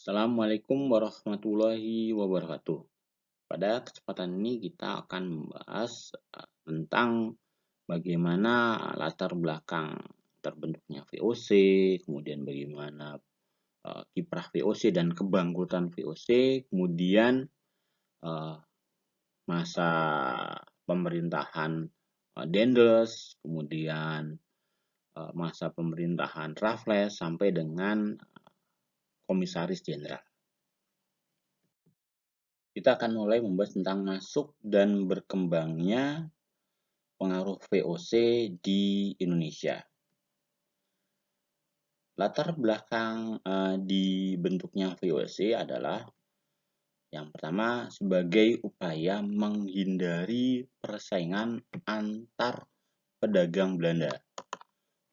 Assalamualaikum warahmatullahi wabarakatuh. Pada kesempatan ini kita akan membahas eh, tentang bagaimana latar belakang terbentuknya VOC, kemudian bagaimana eh, kiprah VOC dan kebangkrutan VOC, kemudian eh, masa pemerintahan Dendels, kemudian masa pemerintahan Raffles sampai dengan komisaris jenderal. Kita akan mulai membahas tentang masuk dan berkembangnya pengaruh VOC di Indonesia. Latar belakang uh, eh, dibentuknya VOC adalah yang pertama sebagai upaya menghindari persaingan antar pedagang Belanda.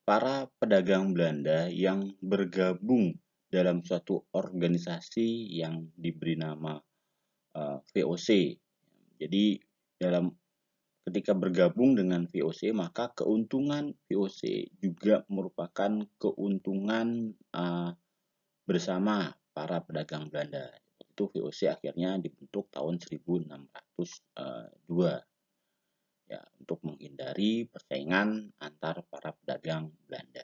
Para pedagang Belanda yang bergabung dalam suatu organisasi yang diberi nama uh, eh, VOC. Jadi dalam ketika bergabung dengan VOC maka keuntungan VOC juga merupakan keuntungan uh, bersama para pedagang Belanda. Itu VOC akhirnya dibentuk tahun 1602 eh, ya untuk menghindari persaingan antar para pedagang Belanda.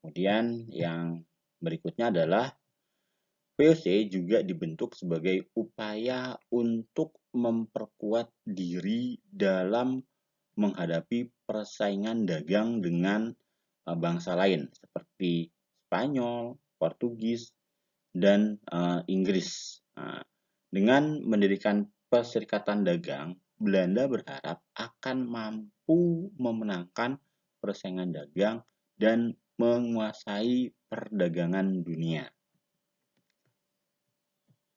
Kemudian yang berikutnya adalah VOC juga dibentuk sebagai upaya untuk memperkuat diri dalam menghadapi persaingan dagang dengan eh, bangsa lain seperti Spanyol, Portugis, dan uh, Inggris. Nah, dengan mendirikan perserikatan dagang, Belanda berharap akan mampu memenangkan persaingan dagang dan menguasai Perdagangan Dunia.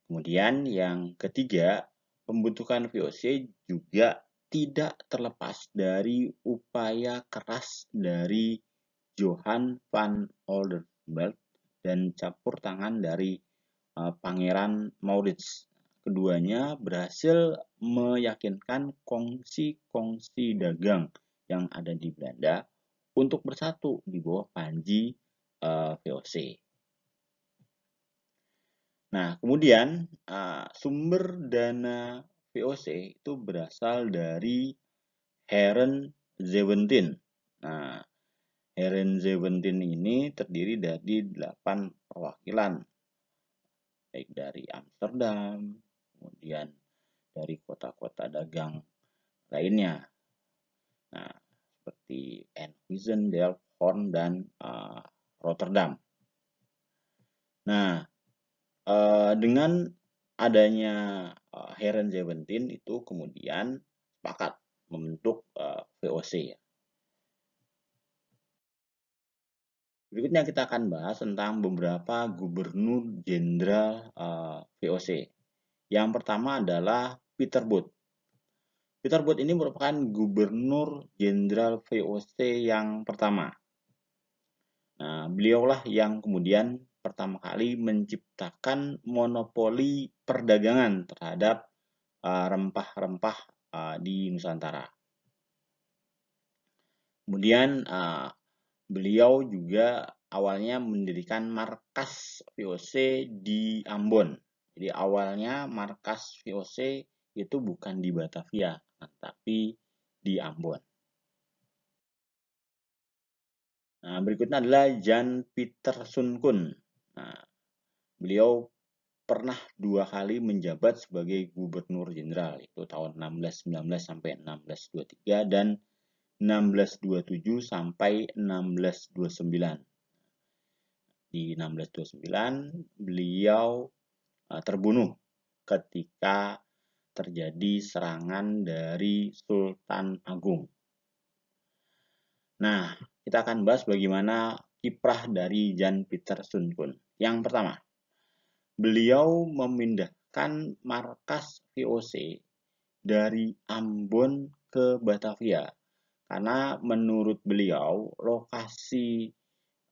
Kemudian yang ketiga, pembentukan VOC juga tidak terlepas dari upaya keras dari Johan van Oldenburg dan campur tangan dari eh, Pangeran Maurits. Keduanya berhasil meyakinkan kongsi-kongsi dagang yang ada di Belanda untuk bersatu di bawah panji uh, eh, VOC. Nah, kemudian uh, sumber dana VOC itu berasal dari Heron Zeventin. Nah, Heron Zeventin ini terdiri dari 8 perwakilan, baik dari Amsterdam, kemudian dari kota-kota dagang lainnya. Nah, seperti Envision, Delft, dan uh, Rotterdam. Nah, eh, dengan adanya Heren eh, Heron Seventeen itu kemudian sepakat membentuk eh, VOC Berikutnya kita akan bahas tentang beberapa gubernur jenderal VOC. Yang pertama adalah Peter Booth. Peter Booth ini merupakan gubernur jenderal VOC yang pertama. Nah, beliaulah yang kemudian pertama kali menciptakan monopoli perdagangan terhadap eh, rempah-rempah uh, uh, di Nusantara. Kemudian uh, beliau juga awalnya mendirikan markas VOC di Ambon. Jadi awalnya markas VOC itu bukan di Batavia, tapi di Ambon. Nah, berikutnya adalah Jan Peter Sunkun. Nah, beliau pernah dua kali menjabat sebagai gubernur jenderal itu tahun 1619 sampai 1623 dan 1627 sampai 1629. Di 1629 beliau eh, terbunuh ketika terjadi serangan dari Sultan Agung. Nah, kita akan bahas bagaimana kiprah dari Jan Peter Sunkun. Yang pertama, beliau memindahkan markas VOC dari Ambon ke Batavia karena menurut beliau lokasi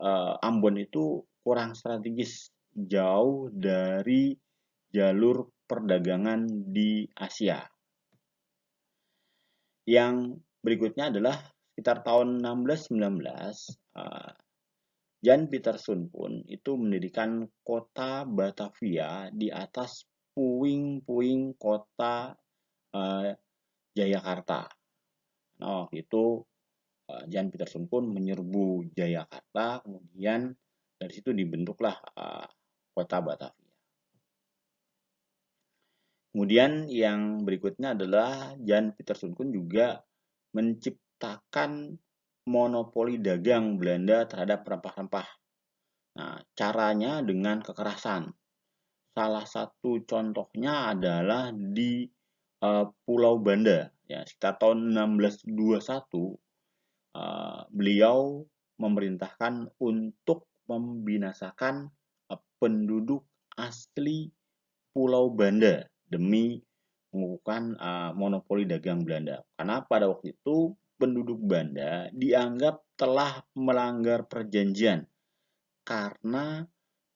eh, Ambon itu kurang strategis jauh dari jalur perdagangan di Asia. Yang berikutnya adalah sekitar tahun 1619 uh, ah, Jan Peterson pun itu mendirikan kota Batavia di atas puing-puing kota uh, Jayakarta. Nah, waktu itu uh, Jan Peterson pun menyerbu Jayakarta, kemudian dari situ dibentuklah uh, kota Batavia. Kemudian yang berikutnya adalah Jan Peterson pun juga menciptakan menciptakan monopoli dagang Belanda terhadap rempah-rempah. Nah, caranya dengan kekerasan. Salah satu contohnya adalah di uh, Pulau Banda, ya, sekitar tahun 1621, uh, eh, beliau memerintahkan untuk membinasakan uh, penduduk asli Pulau Banda demi mengukuhkan uh, monopoli dagang Belanda. Karena pada waktu itu penduduk Banda dianggap telah melanggar perjanjian karena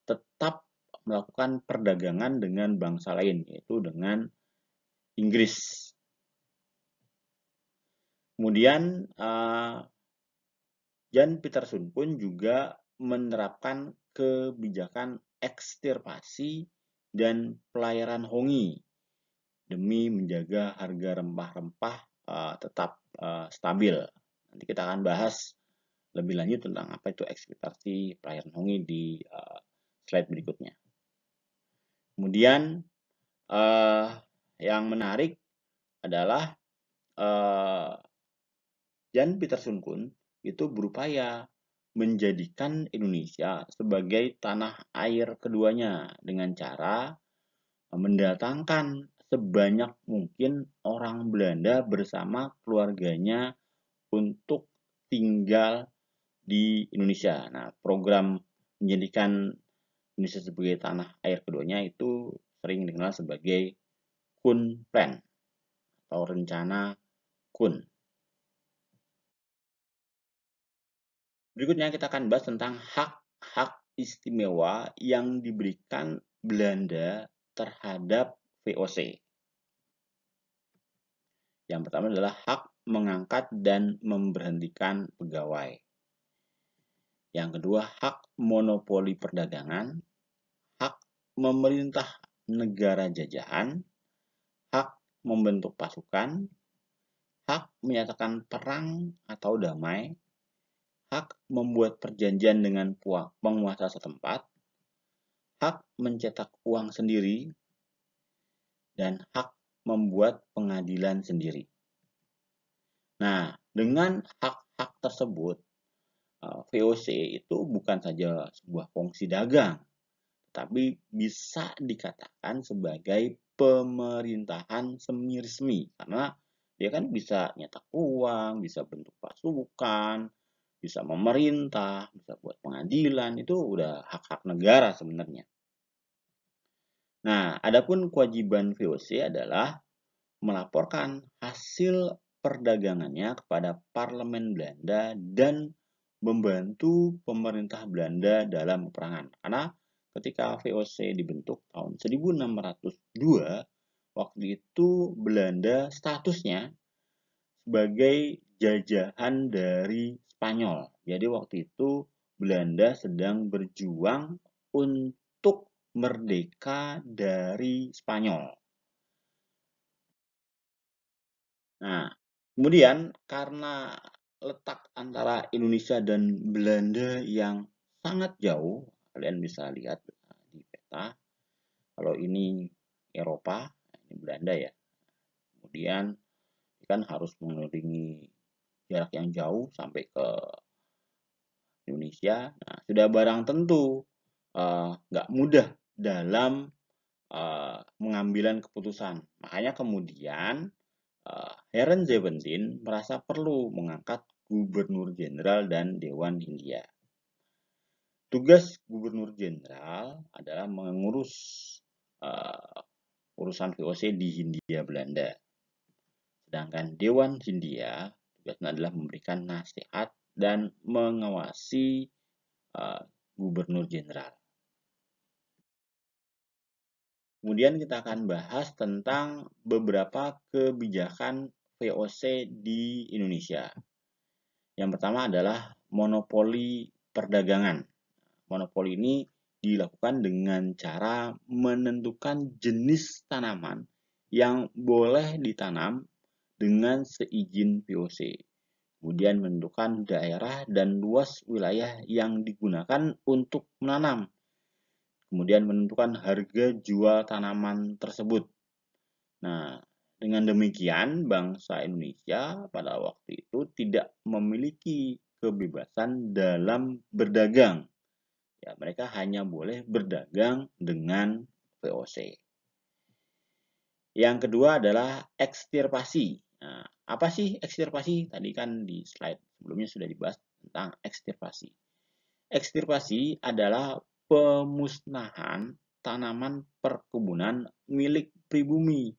tetap melakukan perdagangan dengan bangsa lain, yaitu dengan Inggris. Kemudian eh, Jan Peterson pun juga menerapkan kebijakan ekstirpasi dan pelayaran Hongi demi menjaga harga rempah-rempah Eh, tetap uh, stabil. Nanti kita akan bahas lebih lanjut tentang apa itu ekspektasi perairan hongi di uh, slide berikutnya. Kemudian uh, yang menarik adalah uh, Jan Peter Sunkun itu berupaya menjadikan Indonesia sebagai tanah air keduanya dengan cara mendatangkan sebanyak mungkin orang Belanda bersama keluarganya untuk tinggal di Indonesia. Nah, program menjadikan Indonesia sebagai tanah air keduanya itu sering dikenal sebagai Kun Plan atau rencana Kun. Berikutnya kita akan bahas tentang hak-hak istimewa yang diberikan Belanda terhadap VOC. Yang pertama adalah hak mengangkat dan memberhentikan pegawai. Yang kedua, hak monopoli perdagangan, hak memerintah negara jajahan, hak membentuk pasukan, hak menyatakan perang atau damai, hak membuat perjanjian dengan penguasa setempat, hak mencetak uang sendiri dan hak membuat pengadilan sendiri. Nah, dengan hak-hak tersebut, eh, VOC itu bukan saja sebuah fungsi dagang, tapi bisa dikatakan sebagai pemerintahan semi-resmi karena dia kan bisa nyetak uang, bisa bentuk pasukan, bisa memerintah, bisa buat pengadilan, itu udah hak-hak negara sebenarnya. Nah, adapun kewajiban VOC adalah melaporkan hasil perdagangannya kepada parlemen Belanda dan membantu pemerintah Belanda dalam peperangan. Karena ketika VOC dibentuk tahun 1602, waktu itu Belanda statusnya sebagai jajahan dari Spanyol. Jadi waktu itu Belanda sedang berjuang untuk merdeka dari Spanyol. Nah, kemudian karena letak antara Indonesia dan Belanda yang sangat jauh, kalian bisa lihat di peta. Kalau ini Eropa, ini Belanda ya. Kemudian kan harus mengelilingi jarak yang jauh sampai ke Indonesia. Nah, sudah barang tentu eh, nggak uh, mudah dalam uh, eh, mengambilan keputusan. Makanya kemudian uh, eh, Heron Zeventin merasa perlu mengangkat Gubernur Jenderal dan Dewan Hindia. Tugas Gubernur Jenderal adalah mengurus uh, urusan VOC di Hindia Belanda. Sedangkan Dewan Hindia tugasnya adalah memberikan nasihat dan mengawasi uh, Gubernur Jenderal. Kemudian kita akan bahas tentang beberapa kebijakan VOC di Indonesia. Yang pertama adalah monopoli perdagangan. Monopoli ini dilakukan dengan cara menentukan jenis tanaman yang boleh ditanam dengan seizin VOC. Kemudian menentukan daerah dan luas wilayah yang digunakan untuk menanam kemudian menentukan harga jual tanaman tersebut. Nah, dengan demikian bangsa Indonesia pada waktu itu tidak memiliki kebebasan dalam berdagang. Ya, mereka hanya boleh berdagang dengan VOC. Yang kedua adalah ekstirpasi. Nah, apa sih ekstirpasi? Tadi kan di slide sebelumnya sudah dibahas tentang ekstirpasi. Ekstirpasi adalah pemusnahan tanaman perkebunan milik pribumi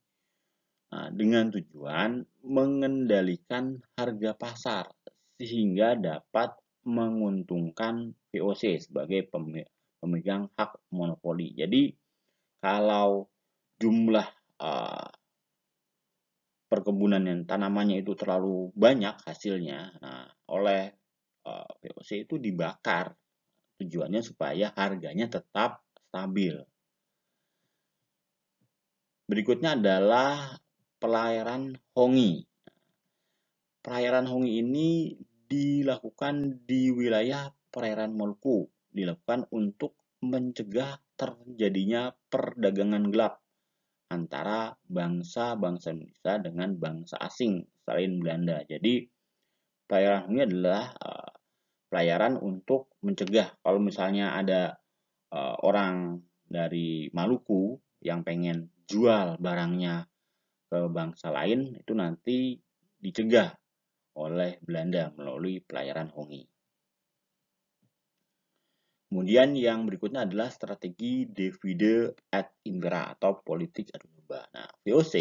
nah, dengan tujuan mengendalikan harga pasar sehingga dapat menguntungkan VOC sebagai pemegang hak monopoli. Jadi kalau jumlah uh, perkebunan yang tanamannya itu terlalu banyak hasilnya, nah, oleh uh, eh, VOC itu dibakar Tujuannya supaya harganya tetap stabil. Berikutnya adalah pelayaran Hongi. Perairan Hongi ini dilakukan di wilayah perairan Maluku, dilakukan untuk mencegah terjadinya perdagangan gelap antara bangsa-bangsa Indonesia dengan bangsa asing selain Belanda. Jadi perairan Hongi adalah eh, pelayaran untuk mencegah kalau misalnya ada uh, orang dari Maluku yang pengen jual barangnya ke bangsa lain itu nanti dicegah oleh Belanda melalui pelayaran Hongi. Kemudian yang berikutnya adalah strategi divide at impera atau politik adu domba. Nah, VOC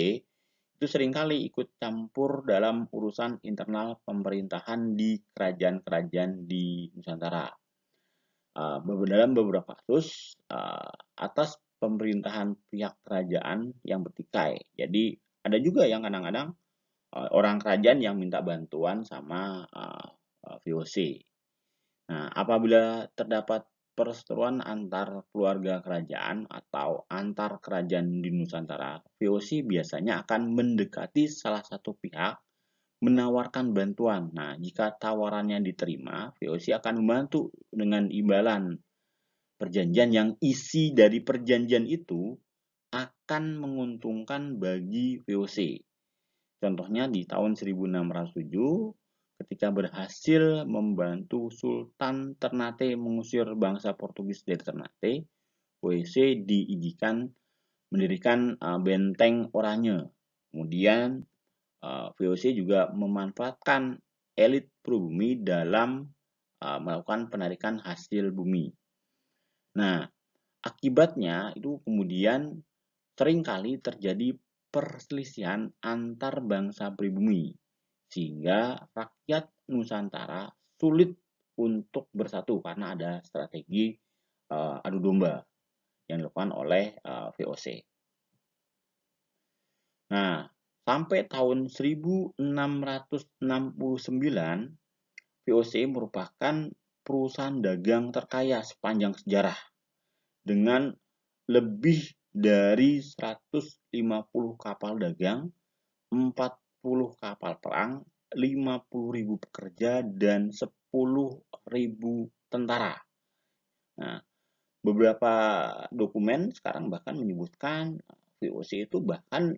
itu seringkali ikut campur dalam urusan internal pemerintahan di kerajaan-kerajaan di Nusantara. Ah, dalam beberapa kasus, ah, atas pemerintahan pihak kerajaan yang bertikai. Jadi ada juga yang kadang-kadang ah, orang kerajaan yang minta bantuan sama VOC. Nah, apabila terdapat perseteruan antar keluarga kerajaan atau antar kerajaan di Nusantara, VOC biasanya akan mendekati salah satu pihak menawarkan bantuan. Nah, jika tawarannya diterima, VOC akan membantu dengan imbalan perjanjian yang isi dari perjanjian itu akan menguntungkan bagi VOC. Contohnya di tahun 1607 ketika berhasil membantu Sultan Ternate mengusir bangsa Portugis dari Ternate, WC diizinkan mendirikan uh, benteng oranye. Kemudian VOC uh, juga memanfaatkan elit pribumi dalam uh, melakukan penarikan hasil bumi. Nah, akibatnya itu kemudian seringkali terjadi perselisihan antar bangsa pribumi sehingga rakyat Nusantara sulit untuk bersatu karena ada strategi uh, adu domba yang dilakukan oleh uh, eh, VOC. Nah, sampai tahun 1669 VOC merupakan perusahaan dagang terkaya sepanjang sejarah dengan lebih dari 150 kapal dagang, 10 kapal perang, 50.000 pekerja, dan 10.000 tentara. Nah, beberapa dokumen sekarang bahkan menyebutkan eh, VOC itu bahkan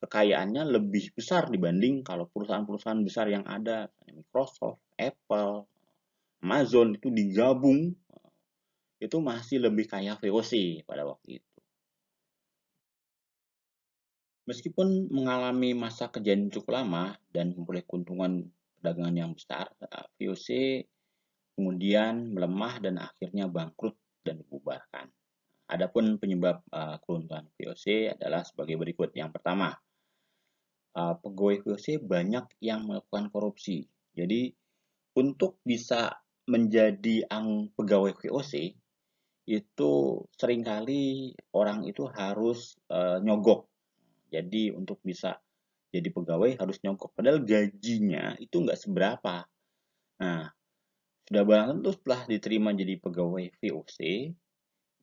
kekayaannya lebih besar dibanding kalau perusahaan-perusahaan besar yang ada, Microsoft, Apple, Amazon itu digabung eh, itu masih lebih kaya VOC pada waktu itu. Meskipun mengalami masa kejadian cukup lama dan memperoleh keuntungan perdagangan yang besar, eh, VOC kemudian melemah dan akhirnya bangkrut dan dibubarkan. Adapun penyebab uh, eh, keruntuhan VOC adalah sebagai berikut. Yang pertama, uh, pegawai VOC banyak yang melakukan korupsi. Jadi untuk bisa menjadi ang pegawai VOC itu seringkali orang itu harus uh, nyogok jadi untuk bisa jadi pegawai harus nyongkok. Padahal gajinya itu nggak seberapa. Nah, sudah barang tentu setelah diterima jadi pegawai VOC,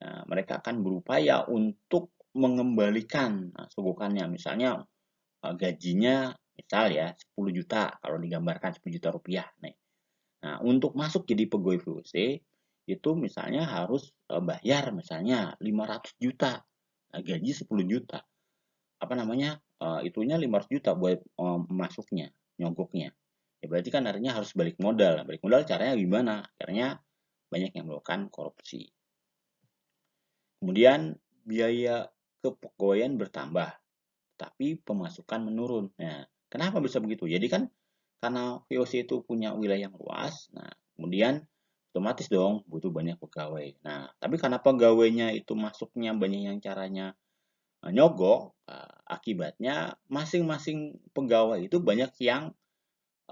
nah, mereka akan berupaya untuk mengembalikan nah, sogokannya. Misalnya eh, gajinya misal ya 10 juta kalau digambarkan 10 juta rupiah nih. Nah, untuk masuk jadi pegawai VOC itu misalnya harus eh, bayar misalnya 500 juta, nah, gaji 10 juta apa namanya uh, itunya 500 juta buat um, masuknya nyogoknya ya berarti kan artinya harus balik modal nah, balik modal caranya gimana akhirnya banyak yang melakukan korupsi kemudian biaya kepegawaian bertambah tapi pemasukan menurun nah kenapa bisa begitu jadi kan karena VOC itu punya wilayah yang luas nah kemudian otomatis dong butuh banyak pegawai nah tapi karena pegawainya itu masuknya banyak yang caranya Nah, nyogok, ah. eh, akibatnya masing-masing pegawai itu banyak yang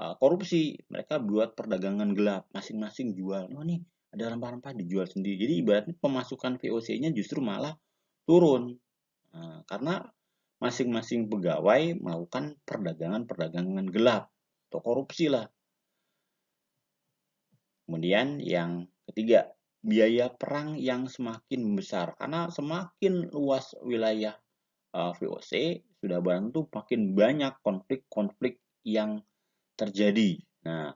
eh, korupsi. Mereka buat perdagangan gelap, masing-masing jual. Oh nih, ada rempah-rempah dijual sendiri. Jadi ibaratnya pemasukan VOC-nya justru malah turun. Nah, karena masing-masing pegawai melakukan perdagangan-perdagangan gelap atau korupsi lah. Kemudian yang ketiga, biaya perang yang semakin besar karena semakin luas wilayah uh, eh, VOC sudah bantu makin banyak konflik-konflik yang terjadi. Nah,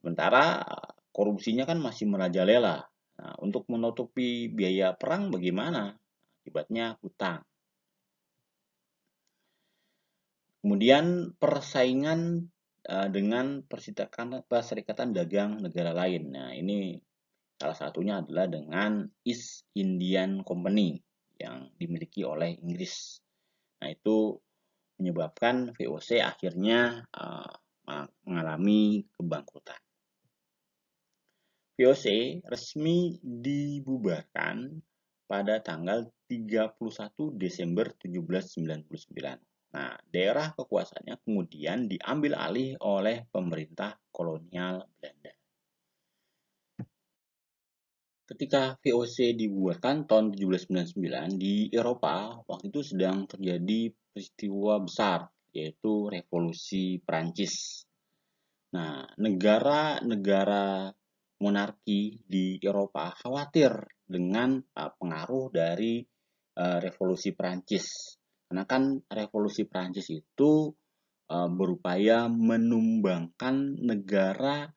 sementara eh, korupsinya kan masih merajalela. Nah, untuk menutupi biaya perang bagaimana? Akibatnya hutang. Kemudian persaingan uh, dengan perserikatan dagang negara lain. Nah, ini Salah satunya adalah dengan East Indian Company yang dimiliki oleh Inggris. Nah, itu menyebabkan VOC akhirnya uh, mengalami kebangkrutan. VOC resmi dibubarkan pada tanggal 31 Desember 1799. Nah, daerah kekuasaannya kemudian diambil alih oleh pemerintah kolonial Belanda. Ketika VOC dibuatkan tahun 1799 di Eropa, waktu itu sedang terjadi peristiwa besar, yaitu revolusi Prancis. Nah, negara-negara monarki di Eropa khawatir dengan e, pengaruh dari e, revolusi Prancis. Karena kan revolusi Prancis itu e, berupaya menumbangkan negara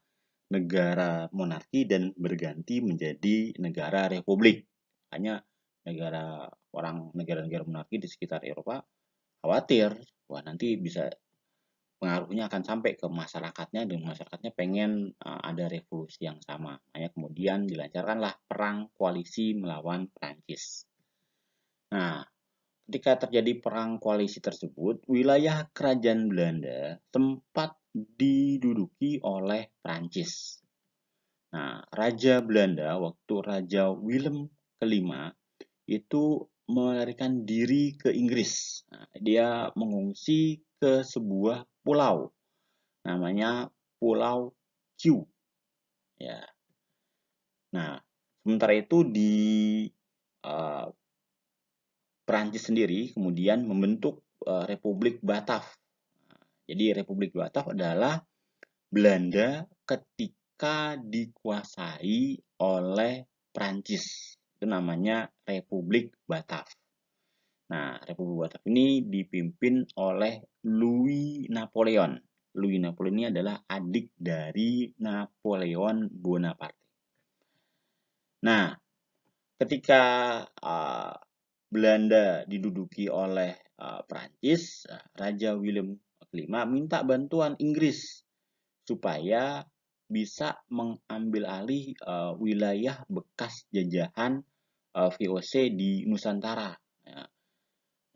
negara monarki dan berganti menjadi negara republik. Hanya negara orang negara-negara monarki di sekitar Eropa khawatir, wah nanti bisa pengaruhnya akan sampai ke masyarakatnya dan masyarakatnya pengen uh, ada revolusi yang sama. Hanya kemudian dilancarkanlah perang koalisi melawan Prancis. Nah, ketika terjadi perang koalisi tersebut, wilayah kerajaan Belanda sempat diduduki oleh Prancis. Nah, Raja Belanda waktu Raja Willem kelima itu melarikan diri ke Inggris. Nah, dia mengungsi ke sebuah pulau, namanya Pulau Ciu. Ya. Nah, sementara itu di uh, Perancis sendiri kemudian membentuk uh, Republik Bataf jadi Republik Batav adalah Belanda ketika dikuasai oleh Prancis. Itu namanya Republik Batav. Nah, Republik Batav ini dipimpin oleh Louis Napoleon. Louis Napoleon ini adalah adik dari Napoleon Bonaparte. Nah, ketika uh, Belanda diduduki oleh uh, Prancis, ah, Raja William 5 minta bantuan Inggris supaya bisa mengambil alih uh, wilayah bekas jajahan uh, eh, VOC di Nusantara. Ya.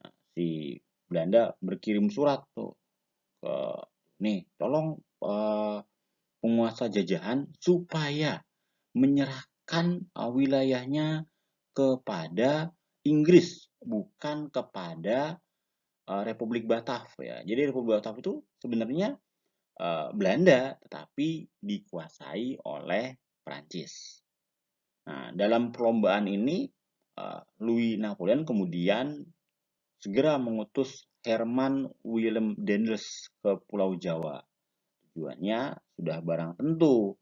Nah, si Belanda berkirim surat tuh ke nih, tolong uh, penguasa jajahan supaya menyerahkan uh, wilayahnya kepada Inggris, bukan kepada Eh, Republik Batav ya. Jadi Republik Batav itu sebenarnya uh, Belanda tetapi dikuasai oleh Prancis. Nah, dalam perlombaan ini uh, Louis Napoleon kemudian segera mengutus Herman Willem Dendels ke Pulau Jawa. Tujuannya sudah barang tentu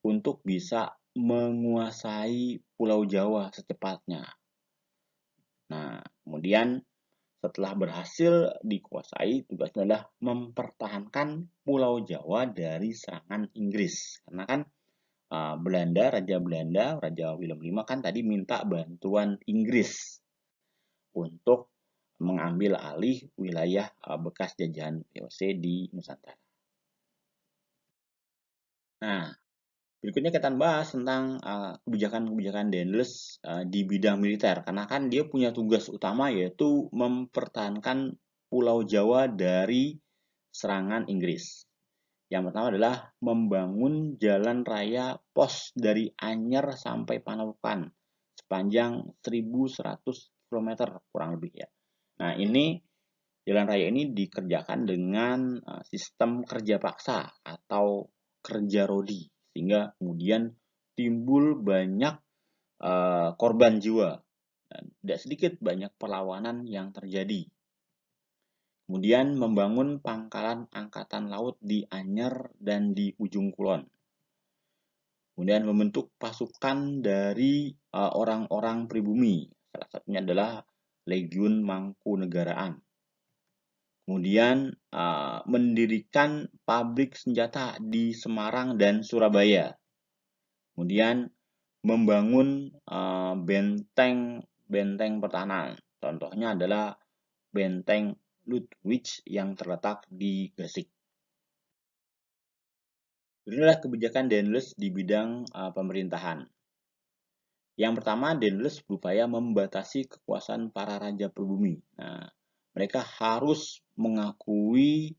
untuk bisa menguasai Pulau Jawa secepatnya. Nah, kemudian setelah berhasil dikuasai tugasnya adalah mempertahankan Pulau Jawa dari serangan Inggris karena kan uh, Belanda Raja Belanda Raja Willem V kan tadi minta bantuan Inggris untuk mengambil alih wilayah uh, bekas jajahan VOC di Nusantara. Nah, Berikutnya kita bahas tentang eh, kebijakan-kebijakan uh, Dendles uh, di bidang militer karena kan dia punya tugas utama yaitu mempertahankan Pulau Jawa dari serangan Inggris. Yang pertama adalah membangun jalan raya pos dari Anyer sampai Panarukan sepanjang 1100 km kurang lebih ya. Nah, ini jalan raya ini dikerjakan dengan uh, sistem kerja paksa atau kerja rodi sehingga kemudian timbul banyak uh, korban jiwa dan tidak sedikit banyak perlawanan yang terjadi. Kemudian membangun pangkalan angkatan laut di Anyer dan di ujung Kulon. Kemudian membentuk pasukan dari eh, orang-orang uh, pribumi. Salah satunya adalah Legiun Negaraan. Kemudian uh, mendirikan pabrik senjata di Semarang dan Surabaya. Kemudian membangun uh, benteng benteng pertahanan. Contohnya adalah benteng Ludwig yang terletak di Gresik. Inilah kebijakan Denles di bidang uh, pemerintahan. Yang pertama, Denles berupaya membatasi kekuasaan para raja perbumi. Nah, mereka harus mengakui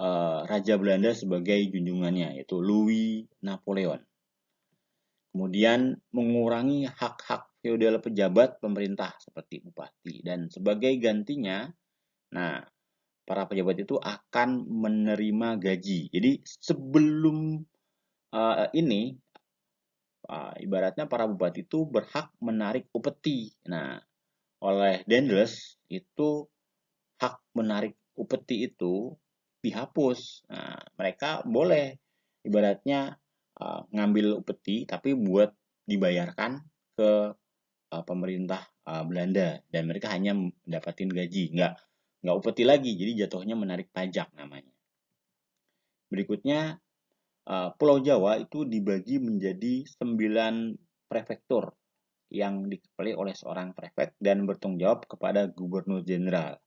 uh, Raja Belanda sebagai junjungannya, yaitu Louis Napoleon. Kemudian mengurangi hak-hak feodal pejabat pemerintah seperti bupati dan sebagai gantinya, nah para pejabat itu akan menerima gaji. Jadi sebelum uh, ini uh, ibaratnya para bupati itu berhak menarik upeti. Nah, oleh Dendles itu hak menarik upeti itu dihapus. Nah, mereka boleh ibaratnya uh, ngambil upeti tapi buat dibayarkan ke uh, pemerintah uh, Belanda dan mereka hanya mendapatkan gaji, nggak nggak upeti lagi. Jadi jatuhnya menarik pajak namanya. Berikutnya uh, Pulau Jawa itu dibagi menjadi 9 prefektur yang dikepali oleh seorang prefek dan bertanggung jawab kepada gubernur jenderal.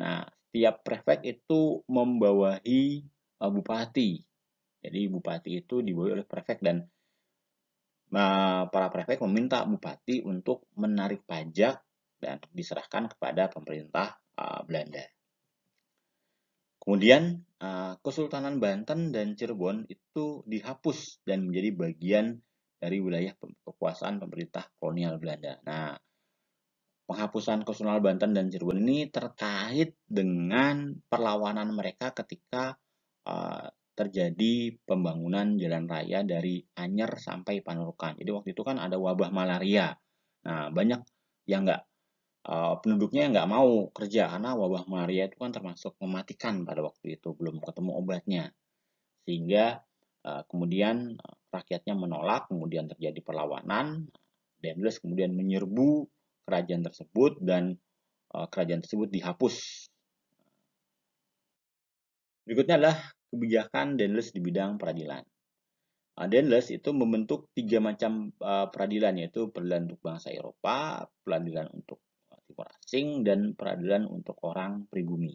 Nah, tiap prefek itu membawahi uh, bupati. Jadi bupati itu dibawahi oleh prefek dan uh, para prefek meminta bupati untuk menarik pajak dan diserahkan kepada pemerintah uh, Belanda. Kemudian uh, Kesultanan Banten dan Cirebon itu dihapus dan menjadi bagian dari wilayah kekuasaan pemerintah kolonial Belanda. Nah, penghapusan konstitusional Banten dan Cirebon ini terkait dengan perlawanan mereka ketika uh, terjadi pembangunan jalan raya dari Anyer sampai Panurukan. Jadi waktu itu kan ada wabah malaria. Nah banyak yang nggak uh, penduduknya nggak mau kerja karena wabah malaria itu kan termasuk mematikan pada waktu itu belum ketemu obatnya sehingga uh, kemudian rakyatnya menolak kemudian terjadi perlawanan Dendles kemudian menyerbu kerajaan tersebut dan eh, kerajaan tersebut dihapus. Berikutnya adalah kebijakan Dendles di bidang peradilan. Eh, Dendles itu membentuk tiga macam eh, peradilan yaitu peradilan untuk bangsa Eropa, peradilan untuk timur asing, dan peradilan untuk orang pribumi.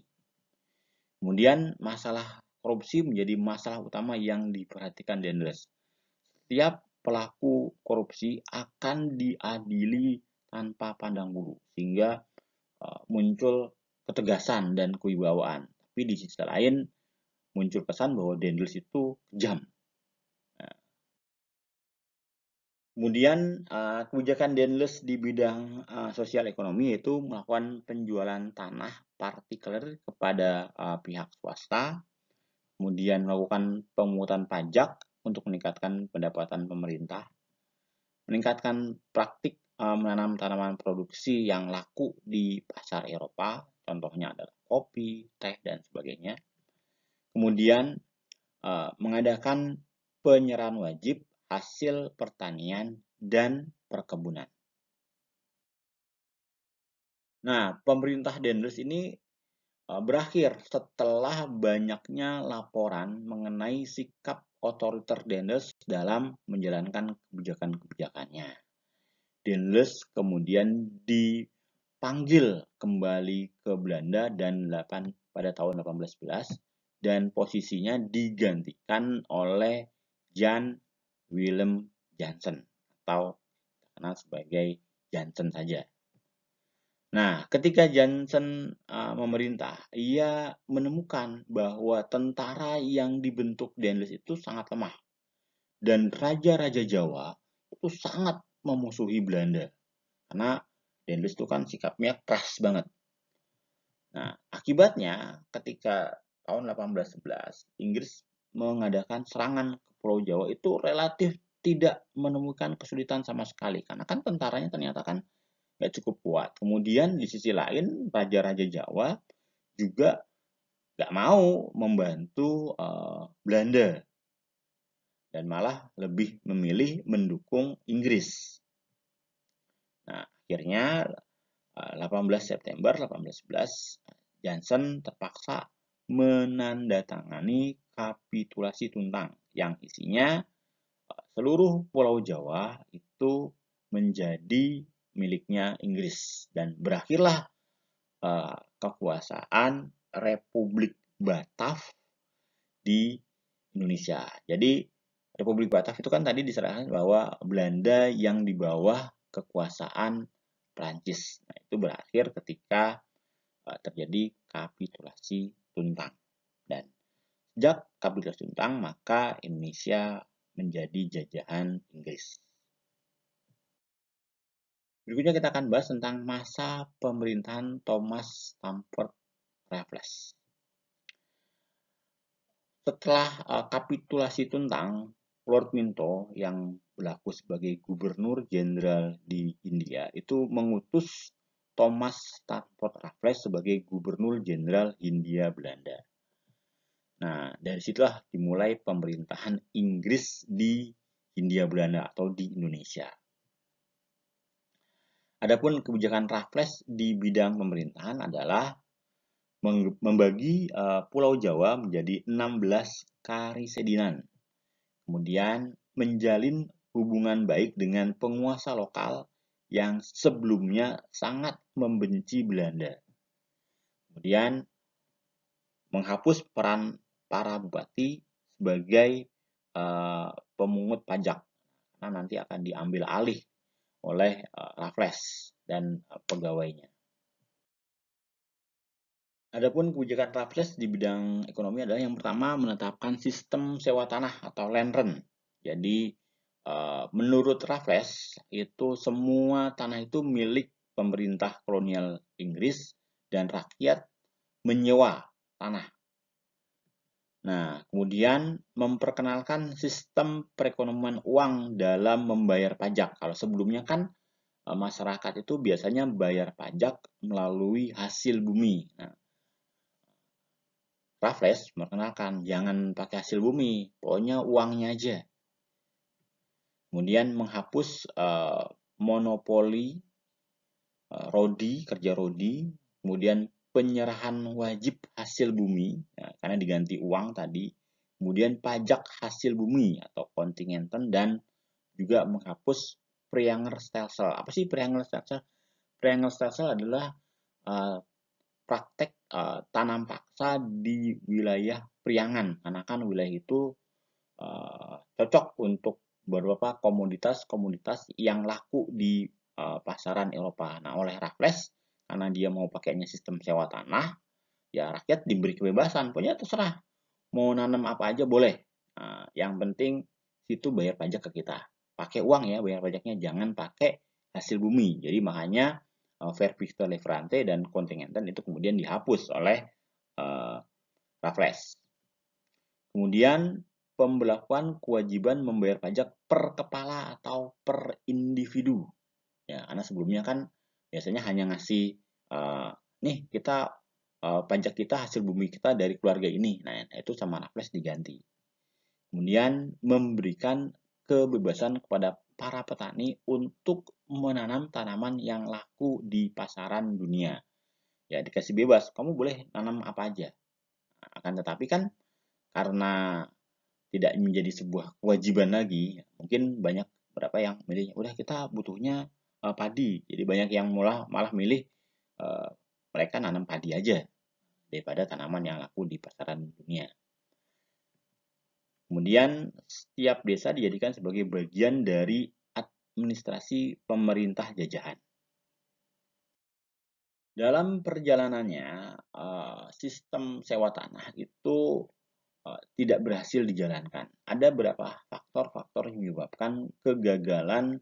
Kemudian masalah korupsi menjadi masalah utama yang diperhatikan Dendles. Setiap pelaku korupsi akan diadili tanpa pandang bulu sehingga uh, muncul ketegasan dan kewibawaan. Tapi di sisi lain muncul pesan bahwa Dendels itu jam. Nah. Kemudian eh, kebijakan Dendels di bidang eh, sosial ekonomi yaitu melakukan penjualan tanah partikeler kepada pihak swasta, kemudian melakukan pemungutan pajak untuk meningkatkan pendapatan pemerintah, meningkatkan praktik Eh, menanam tanaman produksi yang laku di pasar Eropa, contohnya adalah kopi, teh, dan sebagainya. Kemudian eh, mengadakan penyerahan wajib hasil pertanian dan perkebunan. Nah, pemerintah Denders ini eh, berakhir setelah banyaknya laporan mengenai sikap otoriter Denders dalam menjalankan kebijakan-kebijakannya. Deles kemudian dipanggil kembali ke Belanda dan 8 pada tahun 1811 dan posisinya digantikan oleh Jan Willem Jansen atau dikenal sebagai Jansen saja. Nah, ketika Janssen uh, e, memerintah, ia menemukan bahwa tentara yang dibentuk Denlis itu sangat lemah. Dan raja-raja Jawa itu sangat memusuhi Belanda. Karena Dendels itu kan sikapnya keras banget. Nah, akibatnya ketika tahun 1811 Inggris mengadakan serangan ke Pulau Jawa itu relatif tidak menemukan kesulitan sama sekali karena kan tentaranya ternyata kan nggak cukup kuat. Kemudian di sisi lain raja-raja Jawa juga nggak mau membantu uh, Belanda dan malah lebih memilih mendukung Inggris. Nah, akhirnya 18 eh, September 1811 Johnson terpaksa menandatangani kapitulasi Tuntang yang isinya eh, seluruh pulau Jawa itu menjadi miliknya Inggris dan berakhirlah uh, kekuasaan Republik Batav di Indonesia. Jadi Republik Batak itu kan tadi diserahkan bahwa Belanda yang di bawah kekuasaan Prancis. Nah, itu berakhir ketika eh, terjadi kapitulasi Tuntang. Dan sejak kapitulasi Tuntang, maka Indonesia menjadi jajahan Inggris. Berikutnya kita akan bahas tentang masa pemerintahan Thomas Stamford Raffles. Setelah eh, kapitulasi Tuntang, Lord Minto yang berlaku sebagai gubernur jenderal di India itu mengutus Thomas Stamford Raffles sebagai gubernur jenderal Hindia Belanda. Nah, dari situlah dimulai pemerintahan Inggris di Hindia Belanda atau di Indonesia. Adapun kebijakan Raffles di bidang pemerintahan adalah membagi uh, Pulau Jawa menjadi 16 karisedinan. Kemudian menjalin hubungan baik dengan penguasa lokal yang sebelumnya sangat membenci Belanda. Kemudian menghapus peran para bupati sebagai uh, pemungut pajak karena nanti akan diambil alih oleh uh, Raffles dan uh, pegawainya. Adapun kebijakan Raffles di bidang ekonomi adalah yang pertama menetapkan sistem sewa tanah atau land rent. Jadi eh, menurut Raffles itu semua tanah itu milik pemerintah kolonial Inggris dan rakyat menyewa tanah. Nah, kemudian memperkenalkan sistem perekonomian uang dalam membayar pajak. Kalau sebelumnya kan eh, masyarakat itu biasanya bayar pajak melalui hasil bumi. Nah, Raffles memperkenalkan jangan pakai hasil bumi, pokoknya uangnya aja. Kemudian menghapus uh, monopoli uh, eh, rodi kerja rodi, kemudian penyerahan wajib hasil bumi ya, karena diganti uang tadi, kemudian pajak hasil bumi atau kontingenten dan juga menghapus Prianger stelsel. Apa sih Prianger stelsel? Prianger stelsel adalah uh, praktek uh, tanam paksa di wilayah Priangan karena kan wilayah itu uh, cocok untuk beberapa komoditas-komoditas yang laku di uh, pasaran Eropa. Nah, oleh Raffles karena dia mau pakainya sistem sewa tanah, ya rakyat diberi kebebasan, pokoknya terserah mau nanam apa aja boleh. Nah, yang penting situ bayar pajak ke kita. Pakai uang ya, bayar pajaknya jangan pakai hasil bumi. Jadi makanya Eh, Verpista Lefrante dan Kontingentan itu kemudian dihapus oleh uh, Raffles. Kemudian pembelakuan kewajiban membayar pajak per kepala atau per individu. Ya, karena sebelumnya kan biasanya hanya ngasih uh, nih kita uh, pajak kita hasil bumi kita dari keluarga ini. Nah, itu sama Raffles diganti. Kemudian memberikan kebebasan kepada para petani untuk menanam tanaman yang laku di pasaran dunia. Ya, dikasih bebas, kamu boleh nanam apa aja. Akan tetapi kan karena tidak menjadi sebuah kewajiban lagi, mungkin banyak berapa yang milih, udah kita butuhnya uh, padi. Jadi banyak yang malah malah milih uh, mereka nanam padi aja daripada tanaman yang laku di pasaran dunia. Kemudian setiap desa dijadikan sebagai bagian dari administrasi pemerintah jajahan. Dalam perjalanannya, eh, sistem sewa tanah itu eh, tidak berhasil dijalankan. Ada beberapa faktor-faktor yang menyebabkan kegagalan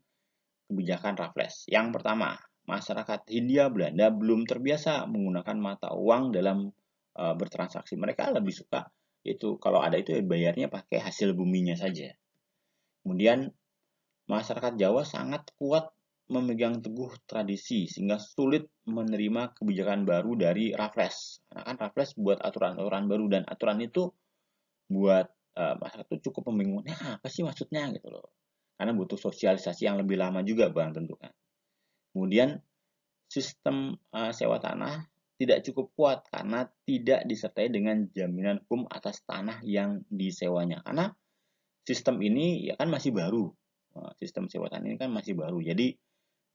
kebijakan Raffles. Yang pertama, masyarakat Hindia Belanda belum terbiasa menggunakan mata uang dalam eh, bertransaksi. Mereka lebih suka itu kalau ada itu bayarnya pakai hasil buminya saja. Kemudian masyarakat Jawa sangat kuat memegang teguh tradisi sehingga sulit menerima kebijakan baru dari Raffles. Karena kan Raffles buat aturan-aturan baru dan aturan itu buat uh, masyarakat itu cukup membingungkan. Nah, apa sih maksudnya gitu loh. Karena butuh sosialisasi yang lebih lama juga bang tentukan. Kemudian sistem uh, sewa tanah tidak cukup kuat karena tidak disertai dengan jaminan hukum atas tanah yang disewanya. Karena sistem ini ya kan masih baru. Nah, sistem sewa tanah ini kan masih baru. Jadi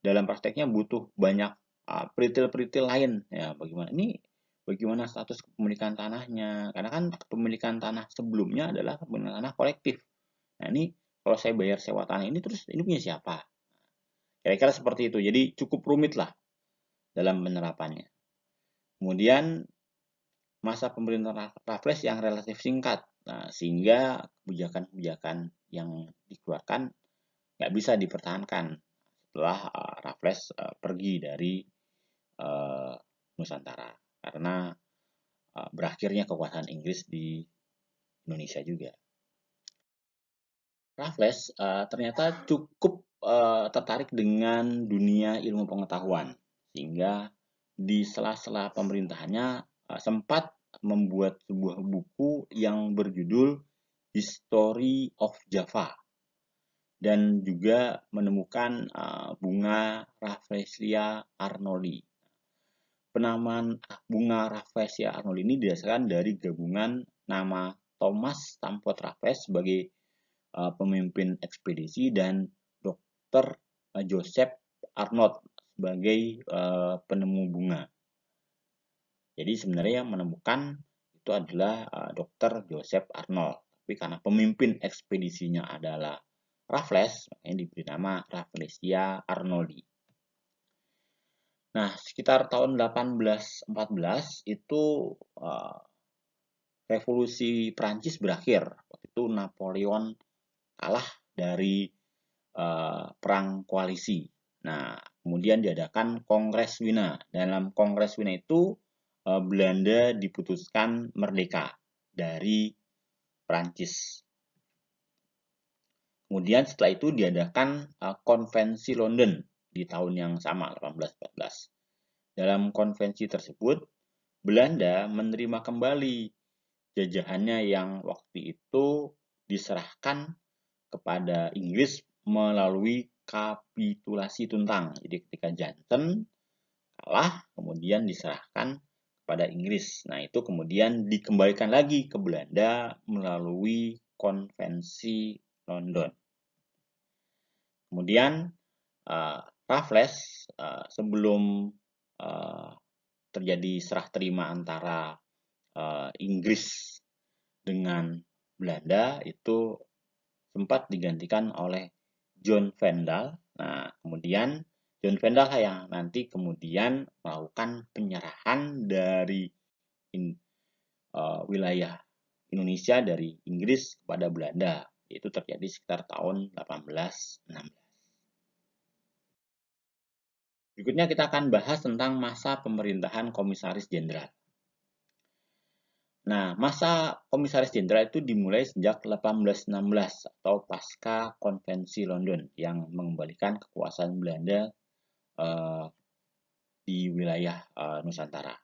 dalam prakteknya butuh banyak ah, peritil-peritil uh, lain ya bagaimana ini bagaimana status kepemilikan tanahnya karena kan kepemilikan tanah sebelumnya adalah kepemilikan tanah kolektif nah ini kalau saya bayar sewa tanah ini terus ini punya siapa nah, kira-kira seperti itu jadi cukup rumit lah dalam penerapannya Kemudian masa pemerintahan Raffles yang relatif singkat, nah, sehingga kebijakan-kebijakan yang dikeluarkan nggak bisa dipertahankan setelah uh, Raffles uh, pergi dari uh, Nusantara karena uh, berakhirnya kekuasaan Inggris di Indonesia juga. Raffles uh, ternyata cukup uh, tertarik dengan dunia ilmu pengetahuan sehingga di sela-sela pemerintahannya eh, sempat membuat sebuah buku yang berjudul History of Java dan juga menemukan eh, bunga Rafflesia arnoldi. Penamaan bunga Rafflesia arnoldi ini didasarkan dari gabungan nama Thomas Stamford Raffles sebagai eh, pemimpin ekspedisi dan Dr. Joseph Arnold sebagai uh, penemu bunga. Jadi sebenarnya yang menemukan itu adalah uh, eh, Dr. Joseph Arnold. Tapi karena pemimpin ekspedisinya adalah Raffles, yang diberi nama Rafflesia Arnoldi. Nah, sekitar tahun 1814 itu uh, revolusi Prancis berakhir. Waktu itu Napoleon kalah dari uh, perang koalisi. Nah, Kemudian diadakan Kongres Wina. Dalam Kongres Wina itu eh, Belanda diputuskan merdeka dari Prancis. Kemudian setelah itu diadakan eh, Konvensi London di tahun yang sama 1814. Dalam konvensi tersebut Belanda menerima kembali jajahannya yang waktu itu diserahkan kepada Inggris melalui kapitulasi tuntang. Jadi ketika Janten kalah, kemudian diserahkan kepada Inggris. Nah itu kemudian dikembalikan lagi ke Belanda melalui konvensi London. Kemudian uh, Raffles uh, sebelum uh, terjadi serah terima antara uh, Inggris dengan Belanda itu sempat digantikan oleh John Vandal. Nah, kemudian John Vandal yang nanti kemudian melakukan penyerahan dari in, uh, wilayah Indonesia dari Inggris kepada Belanda. Itu terjadi sekitar tahun 1816. Berikutnya kita akan bahas tentang masa pemerintahan Komisaris Jenderal. Nah, masa Komisaris Jenderal itu dimulai sejak 1816 atau pasca Konvensi London yang mengembalikan kekuasaan Belanda eh, di wilayah eh, Nusantara.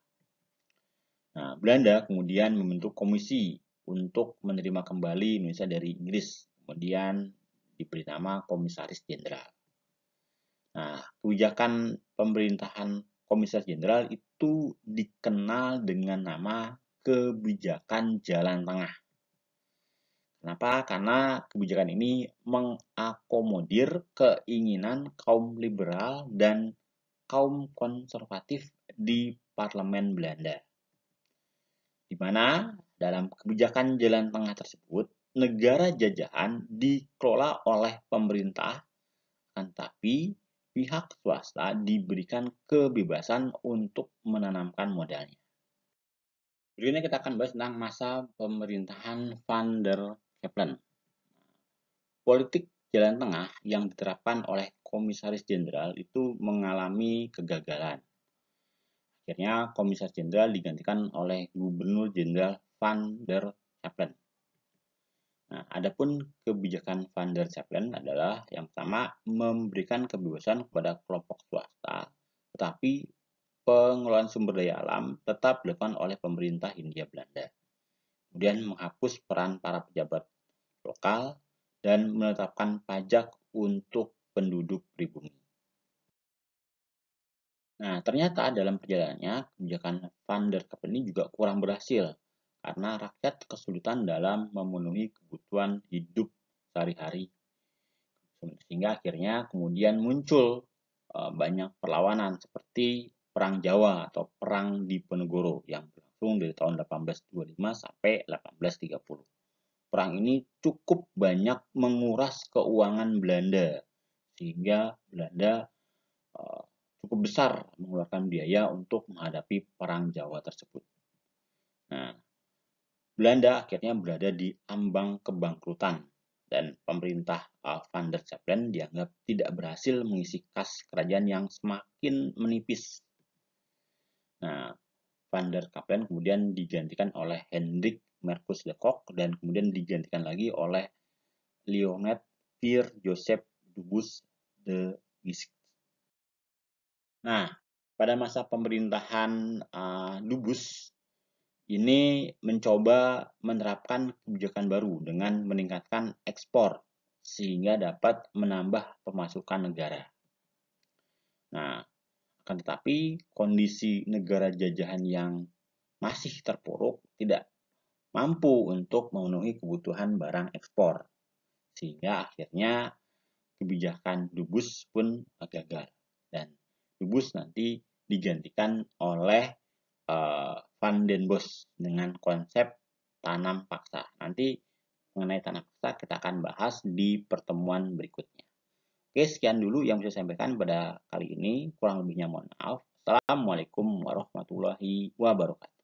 Nah, Belanda kemudian membentuk komisi untuk menerima kembali Indonesia dari Inggris, kemudian diberi nama Komisaris Jenderal. Nah, kebijakan pemerintahan Komisaris Jenderal itu dikenal dengan nama kebijakan jalan tengah. Kenapa? Karena kebijakan ini mengakomodir keinginan kaum liberal dan kaum konservatif di parlemen Belanda. Di mana dalam kebijakan jalan tengah tersebut, negara jajahan dikelola oleh pemerintah, tetapi pihak swasta diberikan kebebasan untuk menanamkan modalnya. Berikutnya kita akan bahas tentang masa pemerintahan Van der Keplen. Politik jalan tengah yang diterapkan oleh Komisaris Jenderal itu mengalami kegagalan. Akhirnya Komisaris Jenderal digantikan oleh Gubernur Jenderal Van der Keplen. Nah, adapun kebijakan Van der Keplen adalah yang pertama memberikan kebebasan kepada kelompok swasta, tetapi pengelolaan sumber daya alam tetap dilakukan oleh pemerintah Hindia Belanda. Kemudian menghapus peran para pejabat lokal dan menetapkan pajak untuk penduduk pribumi. Nah, ternyata dalam perjalanannya, kebijakan Van der Kappen ini juga kurang berhasil karena rakyat kesulitan dalam memenuhi kebutuhan hidup sehari-hari. Sehingga akhirnya kemudian muncul eh, banyak perlawanan seperti Perang Jawa atau Perang Diponegoro yang berlangsung dari tahun 1825 sampai 1830. Perang ini cukup banyak menguras keuangan Belanda sehingga Belanda eh, cukup besar mengeluarkan biaya untuk menghadapi perang Jawa tersebut. Nah, Belanda akhirnya berada di ambang kebangkrutan dan pemerintah uh, Chaplin dianggap tidak berhasil mengisi kas kerajaan yang semakin menipis. Nah, Van der Kaplan kemudian digantikan oleh Hendrik Marcus de Kock dan kemudian digantikan lagi oleh Leonet Pierre Joseph Dubus de Gisk. Nah, pada masa pemerintahan uh, Dubus ini mencoba menerapkan kebijakan baru dengan meningkatkan ekspor sehingga dapat menambah pemasukan negara. Nah, akan tetapi, kondisi negara jajahan yang masih terpuruk tidak mampu untuk memenuhi kebutuhan barang ekspor, sehingga akhirnya kebijakan Dubus pun gagal dan Dubus nanti digantikan oleh uh, Van den Bosch dengan konsep tanam paksa. Nanti mengenai tanam paksa kita akan bahas di pertemuan berikutnya. Oke, sekian dulu yang bisa saya sampaikan pada kali ini. Kurang lebihnya mohon maaf. Assalamualaikum warahmatullahi wabarakatuh.